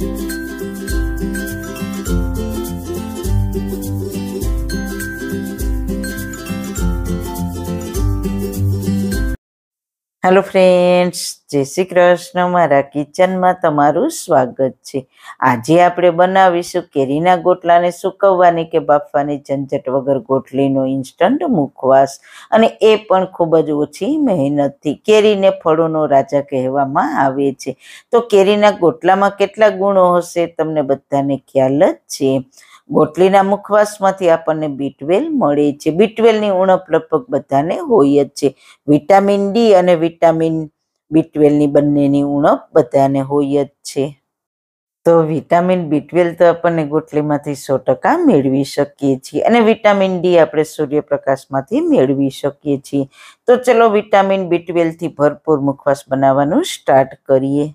Thank you. Hello friends જય શ્રી કૃષ્ણ મારા કિચનમાં તમારું સ્વાગત છે આજે આપણે બનાવીશું કેરીના ગોટલાને સુકવવાની કે બાફવાની ઝંઝટ વગર ગોટલીનો ઇન્સ્ટન્ટ મુખવાસ અને એ પણ ખૂબ જ ઓછી મહેનતથી કેરીને ફળોનો રાજા કહેવામાં આવે છે તો કેરીના ગોટલામાં કેટલા ગુણો હશે તમને બધાને ખ્યાલ જ છે બોટલીના મુખવાસમાંથી આપણને બીટવેલ મળે છે બીટવેલની ઉણપ લગભગ બધાને હોય જ છે વિટામિન ડી અને વિટામિન બીટવેલની બંનેની ઉણપ બધાને હોય જ છે તો વિટામિન બીટવેલ તો આપણને ગોટલીમાંથી સો ટકા મેળવી શકીએ છીએ અને વિટામિન ડી આપણે સૂર્યપ્રકાશમાંથી મેળવી શકીએ છીએ તો ચલો વિટામિન બીટવેલથી ભરપૂર મુખવાસ બનાવવાનું સ્ટાર્ટ કરીએ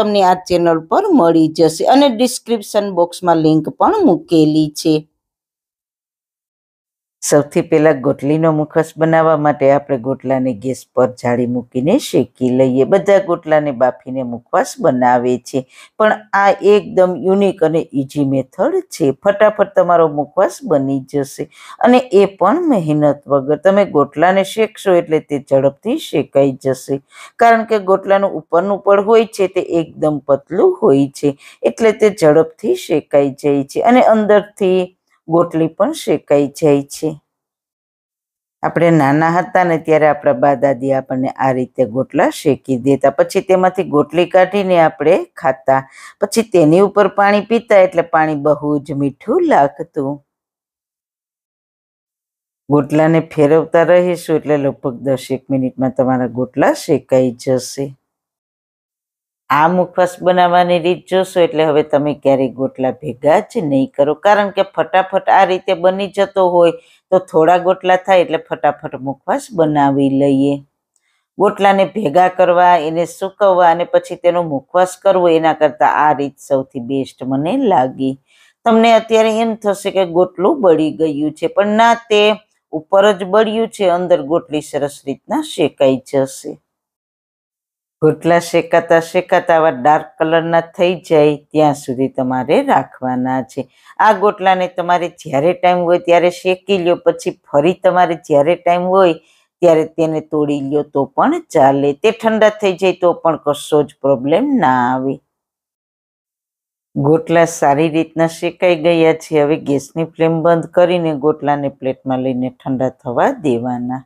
તમને આ ચેનલ પર મળી જશે અને ડિસ્ક્રિપ્શન બોક્સમાં લિંક પણ મૂકેલી છે સૌથી પહેલાં ગોટલીનો મુખસ બનાવવા માટે આપણે ગોટલાને ગેસ પર જાળી મૂકીને શેકી લઈએ બધા ગોટલાને બાફીને મુખવાસ બનાવે છે પણ આ એકદમ યુનિક અને ઇઝી મેથડ છે ફટાફટ તમારો મુખવાસ બની જશે અને એ પણ મહેનત વગર તમે ગોટલાને શેકશો એટલે તે ઝડપથી શેકાઈ જશે કારણ કે ગોટલાનું ઉપરનું પડ હોય છે તે એકદમ પતલું હોય છે એટલે તે ઝડપથી શેકાઈ જાય છે અને અંદરથી ગોટલી પણ શેકાઈ જાય છે આપણે નાના હતા ને ત્યારે આપણા બા દાદી આપણને આ રીતે ગોટલા શેકી દેતા પછી તેમાંથી ગોટલી કાઢીને આપણે ખાતા પછી તેની ઉપર પાણી પીતા એટલે પાણી બહુ જ મીઠું લાગતું ગોટલાને ફેરવતા રહીશું એટલે લગભગ દસેક મિનિટમાં તમારા ગોટલા શેકાઈ જશે આ મુખવાસ બનાવવાની રીત જોશો એટલે હવે તમે ક્યારેય ગોટલા ભેગા જ નહીં કરો કારણ કે ફટાફટ આ રીતે બની જતો હોય તો થોડા ગોટલા થાય એટલે ફટાફટ મુખવાસ બનાવી લઈએ ગોટલાને ભેગા કરવા એને સૂકવવા અને પછી તેનો મુખવાસ કરવો એના કરતાં આ રીત સૌથી બેસ્ટ મને લાગી તમને અત્યારે એમ થશે કે ગોટલું બળી ગયું છે પણ ના તે ઉપર જ બળ્યું છે અંદર ગોટલી સરસ રીતના શેકાઈ જશે ગોટલા શેકાતા શેકાતા આવા ડાર્ક કલરના થઈ જાય ત્યાં સુધી તમારે રાખવાના છે આ ગોટલાને તમારે જ્યારે ટાઈમ હોય ત્યારે શેકી લ્યો પછી ફરી તમારે જ્યારે ટાઈમ હોય ત્યારે તેને તોડી લ્યો તો પણ ચાલે તે ઠંડા થઈ જાય તો પણ કશો જ પ્રોબ્લેમ ના આવે ગોટલા સારી રીતના શેકાઈ ગયા છે હવે ગેસની ફ્લેમ બંધ કરીને ગોટલાને પ્લેટમાં લઈને ઠંડા થવા દેવાના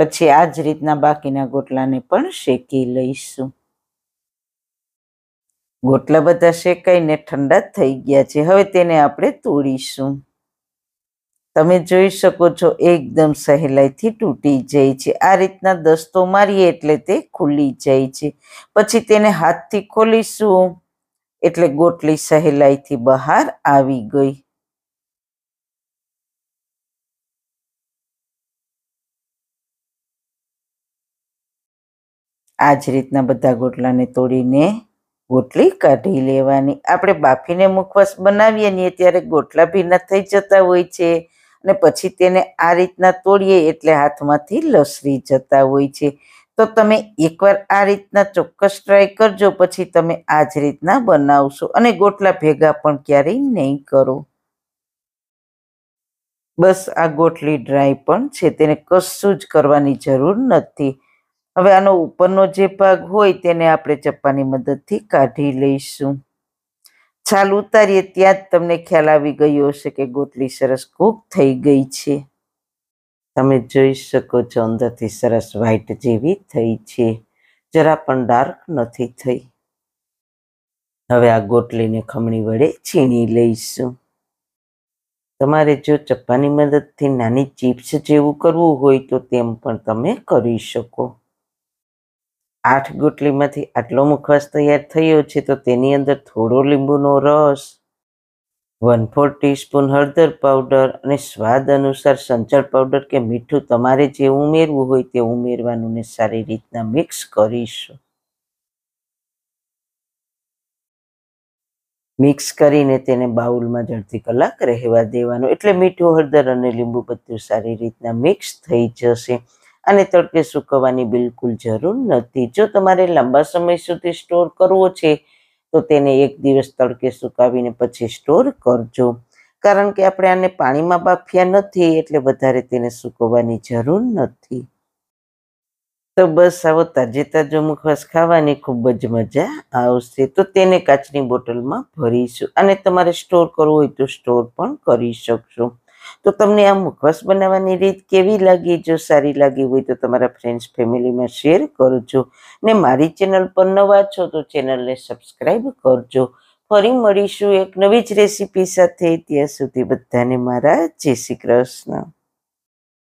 પછી આ જ રીતના બાકીના ગોટલાને પણ શેકી લઈશું ગોટલા બધા શેકાઈને ઠંડા થઈ ગયા છે હવે તેને આપણે તોડીશું તમે જોઈ શકો છો એકદમ સહેલાઈથી તૂટી જાય છે આ રીતના દસ્તો મારીએ એટલે તે ખુલી જાય છે પછી તેને હાથથી ખોલીશું એટલે ગોટલી સહેલાઈથી બહાર આવી ગઈ આ જ રીતના બધા ગોટલાને તોડીને ગોટલી કાઢી લેવાની આપણે બાફીને મુખવાસ બનાવીએ ને ત્યારે ગોટલા ભીના થઈ જતા હોય છે અને પછી તેને આ રીતના તોડીએ એટલે હાથમાંથી લસરી જતા હોય છે તો તમે એકવાર આ રીતના ચોક્કસ ટ્રાય કરજો પછી તમે આ જ રીતના બનાવશો અને ગોટલા ભેગા પણ ક્યારેય નહીં કરો બસ આ ગોટલી ડ્રાય પણ છે તેને કશું જ કરવાની જરૂર નથી હવે આનો ઉપરનો જે ભાગ હોય તેને આપણે ચપ્પાની મદદથી કાઢી લઈશું છાલ ઉતારીએ ત્યાં જ તમને ખ્યાલ આવી ગયો હશે કે ગોટલી સરસ કૂક થઈ ગઈ છે તમે જોઈ શકો છો અંદરથી સરસ વ્હાઈટ જેવી થઈ છે જરા પણ ડાર્ક નથી થઈ હવે આ ગોટલીને ખમણી વડે છીણી લઈશું તમારે જો ચપ્પાની મદદથી નાની ચિપ્સ જેવું કરવું હોય તો તેમ પણ તમે કરી શકો આઠ ગુટલીમાંથી આટલો મુખવાસ તૈયાર થયો છે તો તેની અંદર થોડો લીંબુનો રસ વન ફોર ટીસ્પૂન હળદર પાવડર અને સ્વાદ અનુસાર સંચળ પાવડર કે મીઠું તમારે જે ઉમેરવું હોય તે ઉમેરવાનું ને સારી રીતના મિક્સ કરીશું મિક્સ કરીને તેને બાઉલમાં જ કલાક રહેવા દેવાનું એટલે મીઠું હળદર અને લીંબુ બધું સારી રીતના મિક્સ થઈ જશે અને તડકે સૂકવવાની બિલકુલ જરૂર નથી જો તમારે લાંબા સમય સુધી સ્ટોર કરવો છે તો તેને એક દિવસ તડકે સુકાવીને પછી સ્ટોર કરજો કારણ કે આપણે આને પાણીમાં બાફ્યા નથી એટલે વધારે તેને સૂકવવાની જરૂર નથી તો બસ આવો તાજે તાજો મુખવાસ ખાવાની ખૂબ જ મજા આવશે તો તેને કાચની બોટલમાં ભરીશું અને તમારે સ્ટોર કરવું હોય તો સ્ટોર પણ કરી શકશો તો તમને આ મુખવાસ બનાવવાની રીત કેવી લાગી જો સારી લાગી હોય તો તમારા ફ્રેન્ડ્સ ફેમિલીમાં શેર કરજો ને મારી ચેનલ પર નવા છો તો ચેનલને સબસ્ક્રાઈબ કરજો ફરી મળીશું એક નવી જ રેસીપી સાથે ત્યાં સુધી બધાને મારા જય શ્રી કૃષ્ણ